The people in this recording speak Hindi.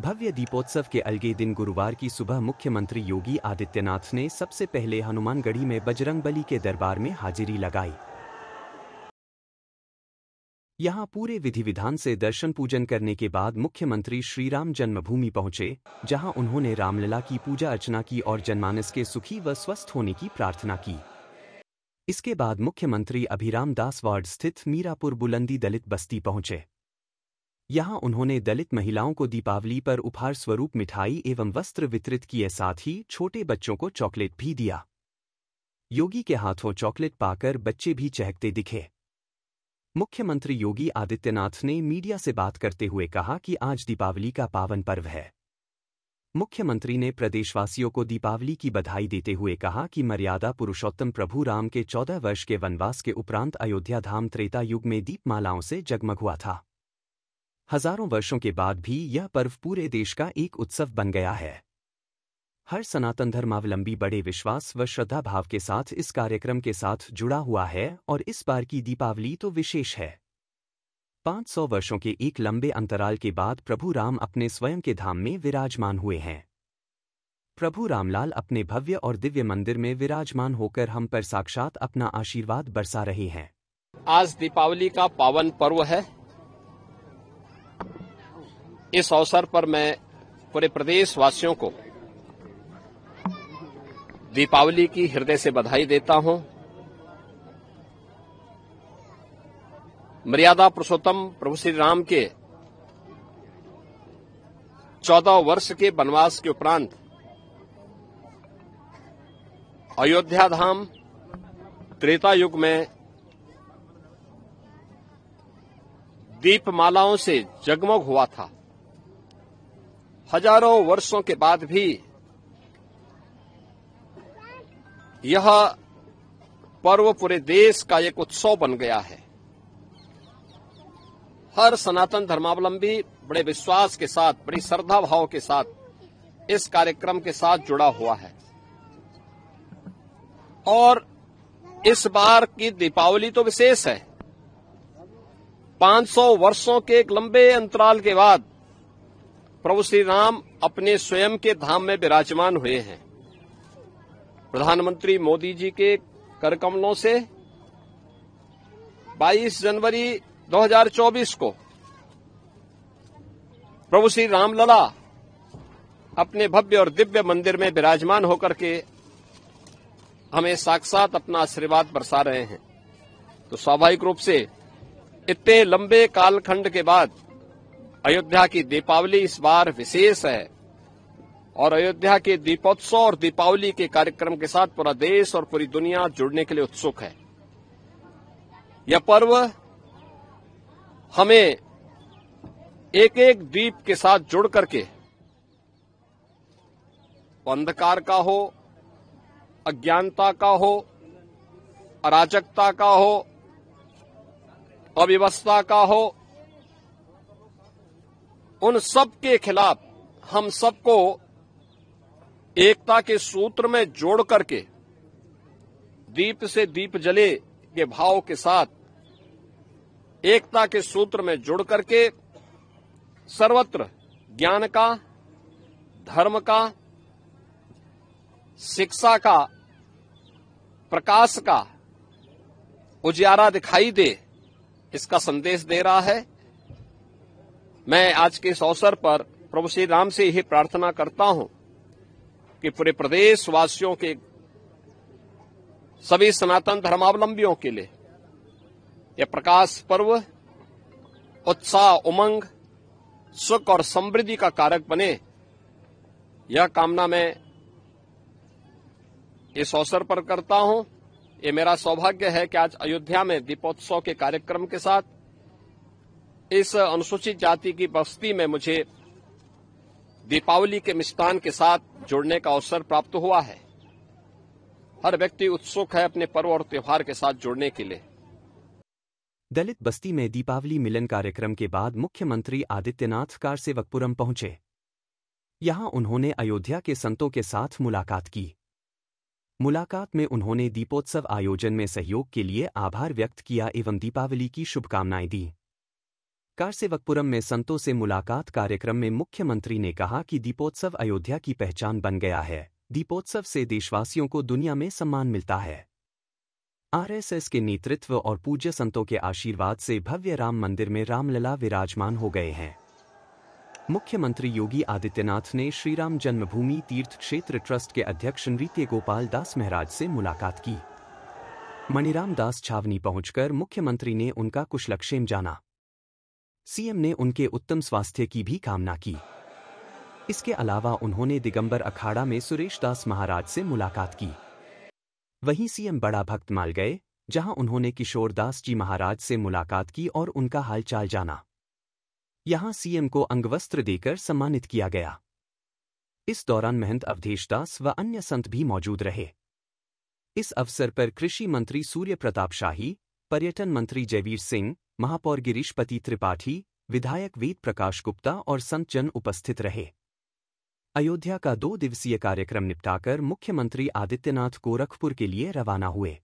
भव्य दीपोत्सव के अलगे दिन गुरुवार की सुबह मुख्यमंत्री योगी आदित्यनाथ ने सबसे पहले हनुमानगढ़ी में बजरंग बली के दरबार में हाजिरी लगाई यहां पूरे विधि विधान से दर्शन पूजन करने के बाद मुख्यमंत्री श्रीराम जन्मभूमि पहुंचे जहां उन्होंने रामलला की पूजा अर्चना की और जनमानस के सुखी व स्वस्थ होने की प्रार्थना की इसके बाद मुख्यमंत्री अभिराम दास वार्ड स्थित मीरापुर बुलंदी दलित बस्ती पहुंचे यहां उन्होंने दलित महिलाओं को दीपावली पर उपहार स्वरूप मिठाई एवं वस्त्र वितरित किए साथ ही छोटे बच्चों को चॉकलेट भी दिया योगी के हाथों चॉकलेट पाकर बच्चे भी चहकते दिखे मुख्यमंत्री योगी आदित्यनाथ ने मीडिया से बात करते हुए कहा कि आज दीपावली का पावन पर्व है मुख्यमंत्री ने प्रदेशवासियों को दीपावली की बधाई देते हुए कहा कि मर्यादा पुरुषोत्तम प्रभु राम के चौदह वर्ष के वनवास के उपरांत अयोध्या धाम त्रेता युग में दीपमालाओं से जगमग हुआ था हजारों वर्षों के बाद भी यह पर्व पूरे देश का एक उत्सव बन गया है हर सनातन धर्मावलंबी बड़े विश्वास व श्रद्धा भाव के साथ इस कार्यक्रम के साथ जुड़ा हुआ है और इस बार की दीपावली तो विशेष है 500 वर्षों के एक लंबे अंतराल के बाद प्रभु राम अपने स्वयं के धाम में विराजमान हुए हैं प्रभु रामलाल अपने भव्य और दिव्य मंदिर में विराजमान होकर हम पर साक्षात अपना आशीर्वाद बरसा रहे हैं आज दीपावली का पावन पर्व है इस अवसर पर मैं पूरे प्रदेश वासियों को दीपावली की हृदय से बधाई देता हूं मर्यादा पुरुषोत्तम प्रभु श्री राम के चौदह वर्ष के वनवास के उपरांत अयोध्या धाम त्रेता युग में दीपमालाओं से जगमग हुआ था हजारों वर्षों के बाद भी यह पर्व पूरे देश का एक उत्सव बन गया है हर सनातन धर्मावलंबी बड़े विश्वास के साथ बड़ी श्रद्धा भाव के साथ इस कार्यक्रम के साथ जुड़ा हुआ है और इस बार की दीपावली तो विशेष है 500 वर्षों के एक लंबे अंतराल के बाद प्रभु श्री राम अपने स्वयं के धाम में विराजमान हुए हैं प्रधानमंत्री मोदी जी के करकमलों से 22 जनवरी 2024 को प्रभु श्री रामलला अपने भव्य और दिव्य मंदिर में विराजमान होकर के हमें साक्षात अपना आशीर्वाद बरसा रहे हैं तो स्वाभाविक रूप से इतने लंबे कालखंड के बाद अयोध्या की दीपावली इस बार विशेष है और अयोध्या के दीपोत्सव और दीपावली के कार्यक्रम के साथ पूरा देश और पूरी दुनिया जुड़ने के लिए उत्सुक है यह पर्व हमें एक एक द्वीप के साथ जुड़ करके अंधकार का हो अज्ञानता का हो अराजकता का हो अव्यवस्था का हो उन सब के खिलाफ हम सबको एकता के सूत्र में जोड़ करके दीप से दीप जले के भाव के साथ एकता के सूत्र में जुड़ करके सर्वत्र ज्ञान का धर्म का शिक्षा का प्रकाश का उजियारा दिखाई दे इसका संदेश दे रहा है मैं आज के इस अवसर पर प्रभु श्री राम से यही प्रार्थना करता हूं कि पूरे प्रदेश वासियों के सभी सनातन धर्मावलंबियों के लिए यह प्रकाश पर्व उत्साह उमंग सुख और समृद्धि का कारक बने यह कामना मैं इस अवसर पर करता हूं ये मेरा सौभाग्य है कि आज अयोध्या में दीपोत्सव के कार्यक्रम के साथ इस अनुसूचित जाति की बस्ती में मुझे दीपावली के मिष्टान के साथ जुड़ने का अवसर प्राप्त हुआ है हर व्यक्ति उत्सुक है अपने पर्व और त्योहार के साथ जुड़ने के लिए दलित बस्ती में दीपावली मिलन कार्यक्रम के बाद मुख्यमंत्री आदित्यनाथ कार सेवकपुरम पहुंचे यहां उन्होंने अयोध्या के संतों के साथ मुलाकात की मुलाकात में उन्होंने दीपोत्सव आयोजन में सहयोग के लिए आभार व्यक्त किया एवं दीपावली की शुभकामनाएं दी कारसेवकपुरम में संतों से मुलाकात कार्यक्रम में मुख्यमंत्री ने कहा कि दीपोत्सव अयोध्या की पहचान बन गया है दीपोत्सव से देशवासियों को दुनिया में सम्मान मिलता है आरएसएस के नेतृत्व और पूज्य संतों के आशीर्वाद से भव्य राम मंदिर में रामलला विराजमान हो गए हैं मुख्यमंत्री योगी आदित्यनाथ ने श्रीराम जन्मभूमि तीर्थ क्षेत्र ट्रस्ट के अध्यक्ष नृत्य गोपाल दास महराज से मुलाकात की मणिराम दास छावनी पहुंचकर मुख्यमंत्री ने उनका कुशलक्षेम जाना सीएम ने उनके उत्तम स्वास्थ्य की भी कामना की इसके अलावा उन्होंने दिगंबर अखाड़ा में सुरेश दास महाराज से मुलाकात की वहीं सीएम बड़ा भक्त माल गए जहां उन्होंने किशोर दास जी महाराज से मुलाकात की और उनका हालचाल जाना यहां सीएम को अंगवस्त्र देकर सम्मानित किया गया इस दौरान महंत अवधेश दास व अन्य संत भी मौजूद रहे इस अवसर पर कृषि मंत्री सूर्य प्रताप शाही पर्यटन मंत्री जयवीर सिंह महापौर गिरीश पति त्रिपाठी विधायक वेद प्रकाश गुप्ता और संत जन उपस्थित रहे अयोध्या का दो दिवसीय कार्यक्रम निपटाकर मुख्यमंत्री आदित्यनाथ गोरखपुर के लिए रवाना हुए